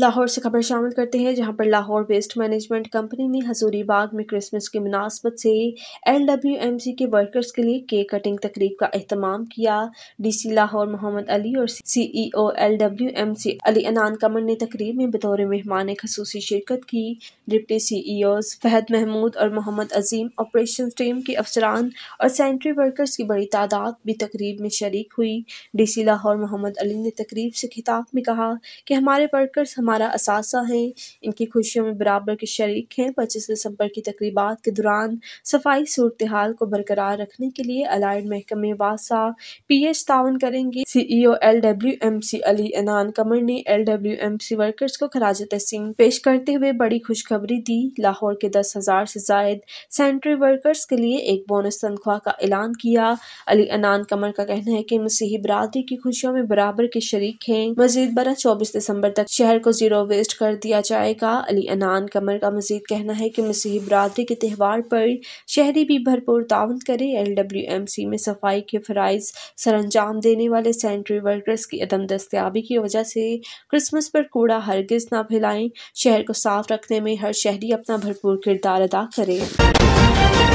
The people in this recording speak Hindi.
लाहौर से खबर शामिल करते हैं जहां पर लाहौर वेस्ट मैनेजमेंट कंपनी ने हजूरी बाग में क्रिसमस की मुनासबत से एल डब्ल्यू एम सी के वर्कर्स के लिए केक कटिंग तकरीब का अहतमाम किया डी सी लाहौर मोहम्मद अली और C E O L W M C Ali Anan Qamar ने तकरीब में बतौर मेहमान खसूसी शिरकत की deputy C E Fahad Mahmood और मोहम्मद अजीम ऑपरेशन टीम के अफसरान और सेंट्री वर्कर्स की बड़ी तादाद भी तकरीब में शरीक हुई डी सी लाहौर मोहम्मद अली ने तकरीब से खिताब में कहा कि हमारे वर्कर्स हम हमारा असासा है इनकी खुशियों में बराबर के शरीक हैं पच्चीस दिसंबर की तकरीबा के दौरान सफाई सूरत हाल को बरकरार रखने के लिए अलायड महकमे वासा पी एच तावन करेंगे C E O L W M C Ali Anan Qamar ने L W M C workers को खराज तहसीम पेश करते हुए बड़ी खुशखबरी दी लाहौर के दस हज़ार से जायद सेंट्री वर्कर्स के लिए एक बोनस तनख्वाह का ऐलान किया अली अनान कमर का कहना है की मसीही बरदरी की खुशियों में बराबर के शरीक हैं मजीद बरह चौबीस दिसंबर तक शहर को ज़ीरो वेस्ट कर दिया जाएगा अली अनान कमर का मजीद कहना है कि मसीह बरदरी के त्यौहार पर शहरी भी भरपूर ताउन करें एल डब्ल्यू एम सी में सफाई के फ़रज़ सर अंजाम देने वाले सेंट्री वर्कर्स की अदम दस्तियाबी की वजह से क्रिसमस पर कूड़ा हरगज ना फैलाएं शहर को साफ रखने में हर शहरी अपना भरपूर किरदार अदा करें